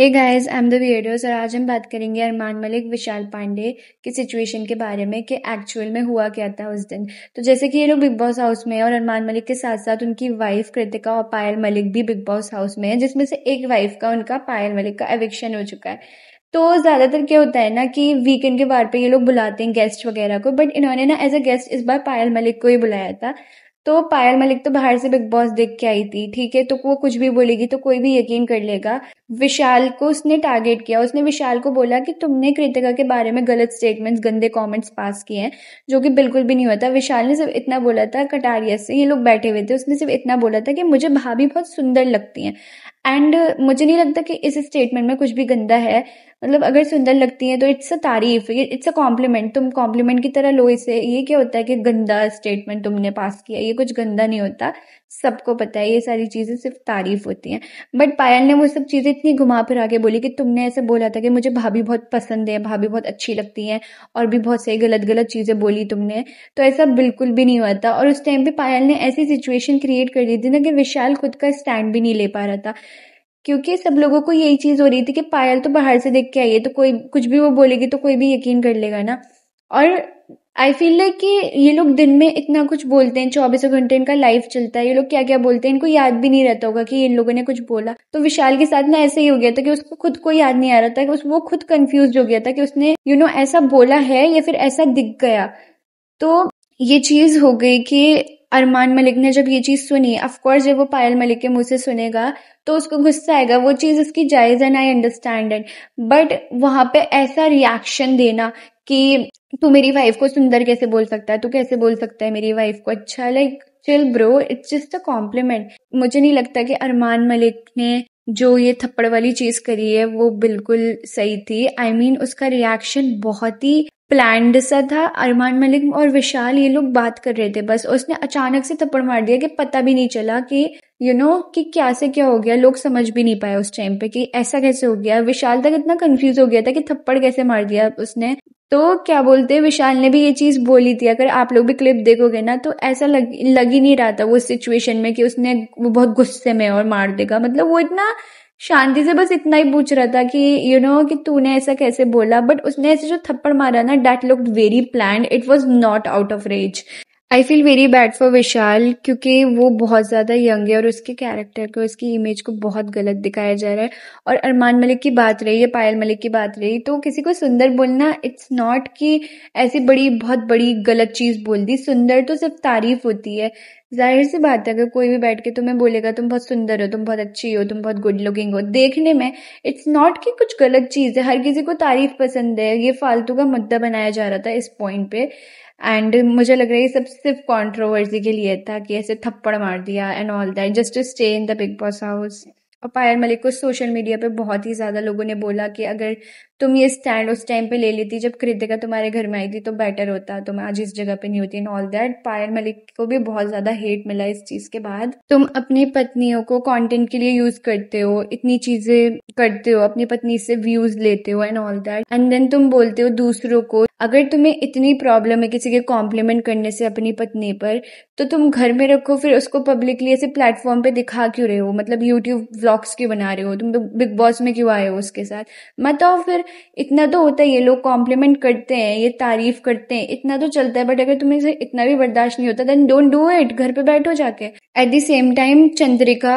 hey guys I am the videos और आज हम बात करेंगे अरमान मलिक विशाल पांडे की सिचुएशन के बारे में कि एक्चुअल में हुआ क्या था उस दिन तो जैसे कि ये लोग बिग बॉस हाउस में और अरमान मलिक के साथ साथ उनकी वाइफ कृतिका और पायल मलिक भी बिग बॉस हाउस में है जिसमें से एक वाइफ का उनका पायल मलिक का एविक्शन हो चुका है तो ज़्यादातर क्या होता है ना कि वीकेंड के बार पे ये लोग बुलाते हैं गेस्ट वगैरह को बट इन्होंने ना एज अ गेस्ट इस बार पायल मलिक को ही बुलाया था तो पायल मलिक तो बाहर से बिग बॉस देख के आई थी ठीक है तो वो कुछ भी बोलेगी तो कोई भी यकीन कर लेगा विशाल को उसने टारगेट किया उसने विशाल को बोला कि तुमने कृतिका के बारे में गलत स्टेटमेंट्स गंदे कमेंट्स पास किए हैं जो कि बिल्कुल भी नहीं हुआ था विशाल ने सिर्फ इतना बोला था कटारिया से ये लोग बैठे हुए थे उसने सिर्फ इतना बोला था कि मुझे भाभी बहुत सुंदर लगती हैं एंड मुझे नहीं लगता कि इस स्टेटमेंट में कुछ भी गंदा है मतलब अगर सुंदर लगती है तो इट्स अ तारीफ इट्स अ कॉम्प्लीमेंट तुम कॉम्प्लीमेंट की तरह लो इसे ये क्या होता है कि गंदा स्टेटमेंट तुमने पास किया ये कुछ गंदा नहीं होता सबको पता है ये सारी चीज़ें सिर्फ तारीफ होती हैं बट पायल ने वो सब चीज़ें इतनी घुमा फिरा के बोली कि तुमने ऐसे बोला था कि मुझे भाभी बहुत पसंद है भाभी बहुत अच्छी लगती हैं और भी बहुत सही गलत गलत चीज़ें बोली तुमने तो ऐसा बिल्कुल भी नहीं हुआ था और उस टाइम पे पायल ने ऐसी सिचुएशन क्रिएट कर दी थी ना कि विशाल खुद का स्टैंड भी नहीं ले पा रहा था क्योंकि सब लोगों को यही चीज़ हो रही थी कि पायल तो बाहर से देख के आई है तो कोई कुछ भी वो बोलेगी तो कोई भी यकीन कर लेगा ना और आई फील लाइक कि ये लोग दिन में इतना कुछ बोलते हैं चौबीसों घंटे इनका लाइफ चलता है ये लोग क्या क्या बोलते हैं इनको याद भी नहीं रहता होगा कि इन लोगों ने कुछ बोला तो विशाल के साथ ना ऐसे ही हो गया था कि उसको खुद को याद नहीं आ रहा था कि उस वो खुद कंफ्यूज हो गया था कि उसने यू you नो know, ऐसा बोला है या फिर ऐसा दिख गया तो ये चीज़ हो गई कि अरमान मलिक ने जब ये चीज़ सुनी अफकोर्स जब वो पायल मलिक के मुंह से सुनेगा तो उसको गुस्सा आएगा वो चीज़ उसकी जायज़ and I understand it but वहाँ पे ऐसा रिएक्शन देना कि तू मेरी वाइफ को सुंदर कैसे बोल सकता है तू कैसे बोल सकता है मेरी वाइफ को अच्छा like chill bro it's just a compliment मुझे नहीं लगता कि अरमान मलिक ने जो ये थप्पड़ वाली चीज करी है वो बिल्कुल सही थी आई I मीन mean, उसका रिएक्शन बहुत ही प्लैंड सा था अरमान मलिक और विशाल ये लोग बात कर रहे थे बस उसने अचानक से थप्पड़ मार दिया कि पता भी नहीं चला कि यू you नो know, कि क्या से क्या हो गया लोग समझ भी नहीं पाए उस टाइम पे कि ऐसा कैसे हो गया विशाल तक इतना कंफ्यूज हो गया था कि थप्पड़ कैसे मार दिया उसने तो क्या बोलते हैं विशाल ने भी ये चीज़ बोली थी अगर आप लोग भी क्लिप देखोगे ना तो ऐसा लग लग ही नहीं रहा था वो सिचुएशन में कि उसने वो बहुत गुस्से में और मार देगा मतलब वो इतना शांति से बस इतना ही पूछ रहा था कि यू you नो know, कि तूने ऐसा कैसे बोला बट उसने ऐसे जो थप्पड़ मारा ना that look very plan it was not out of range I feel very bad for Vishal क्योंकि वो बहुत ज़्यादा यंग है और उसके कैरेक्टर को उसकी इमेज को बहुत गलत दिखाया जा रहा है और अरमान मलिक की बात रही है पायल मलिक की बात रही तो किसी को सुंदर बोलना इट्स नॉट कि ऐसी बड़ी बहुत बड़ी गलत चीज़ बोल दी सुंदर तो सिर्फ तारीफ होती है जाहिर सी बात है अगर कोई भी बैठ के तुम्हें बोलेगा तुम बहुत सुंदर हो तुम बहुत अच्छी हो तुम बहुत गुड लुकिंग हो देखने में इट्स नॉट कि कुछ गलत चीज़ है हर किसी को तारीफ पसंद है ये फालतू का मुद्दा बनाया जा रहा था इस पॉइंट पे एंड मुझे लग रहा है ये सब सिर्फ कॉन्ट्रोवर्सी के लिए था कि ऐसे थप्पड़ मार दिया and all that just to stay in the Bigg Boss house और पायल मलिक को सोशल मीडिया पे बहुत ही ज़्यादा लोगों ने बोला कि अगर तुम ये स्टैंड उस टाइम पे ले लेती जब कृतिका तुम्हारे घर में आई थी तो बेटर होता तुम तो आज इस जगह पे नहीं होती and all that Payal Malik को भी बहुत ज्यादा हेट मिला इस चीज के बाद तुम अपनी पत्नियों को कंटेंट के लिए यूज करते हो इतनी चीजें करते हो अपनी पत्नी से व्यूज लेते हो and all that and then तुम बोलते हो दूसरों को अगर तुम्हें इतनी प्रॉब्लम है किसी के कॉम्प्लीमेंट करने से अपनी पत्नी पर तो तुम घर में रखो फिर उसको पब्लिकली ऐसे प्लेटफॉर्म पे दिखा क्यों रहे हो मतलब यूट्यूब व्लॉग्स क्यों बना रहे हो तुम बिग तो बॉस में क्यों आए हो उसके साथ मत आओ फिर इतना तो होता है ये लोग कॉम्प्लीमेंट करते हैं ये तारीफ करते हैं इतना तो चलता है बट अगर तुम्हें से इतना भी बर्दाश्त नहीं होता देन डोंट डू इट घर पे बैठो जाके at the same time Chandrika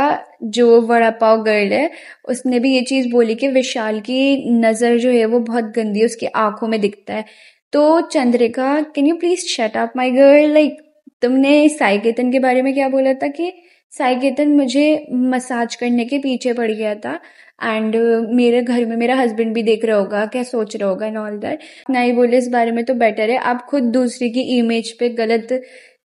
जो वड़ा पाव गर्ल है उसने भी ये चीज़ बोली कि विशाल की नज़र जो है वो बहुत गंदी है उसकी आंखों में दिखता है तो Chandrika can you please shut up my girl like तुमने साइकेतन के बारे में क्या बोला था कि साइकेतन मुझे मसाज करने के पीछे पड़ गया था एंड uh, मेरे घर में मेरा हस्बैंड भी देख रहा होगा क्या सोच रहा होगा एंड ऑल दैट ही बोले इस बारे में तो बेटर है आप खुद दूसरे की इमेज पे गलत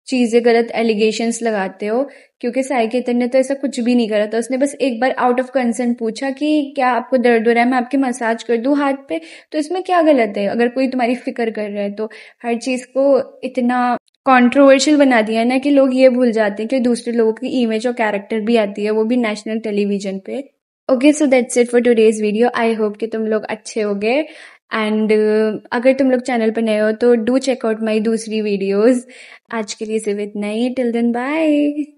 चीज़ें गलत एलिगेशंस लगाते हो क्योंकि साई केतन ने तो ऐसा कुछ भी नहीं करा था उसने बस एक बार आउट ऑफ कंसर्न पूछा कि क्या आपको दर्द हो रहा है मैं आपकी मसाज कर दूँ हाथ पे तो इसमें क्या गलत है अगर कोई तुम्हारी फिक्र कर रहा है तो हर चीज़ को इतना कॉन्ट्रोवर्शियल बना दिया है ना कि लोग ये भूल जाते हैं कि दूसरे लोगों की इमेज और कैरेक्टर भी आती है वो भी नेशनल टेलीविजन पे okay so that's it for today's video I hope कि तुम लोग अच्छे हो गए एंड uh, अगर तुम लोग चैनल पर नए हो तो डू चेक आउट माई दूसरी वीडियोज आज के लिए सिर्फ इतना ही टिल देन बाय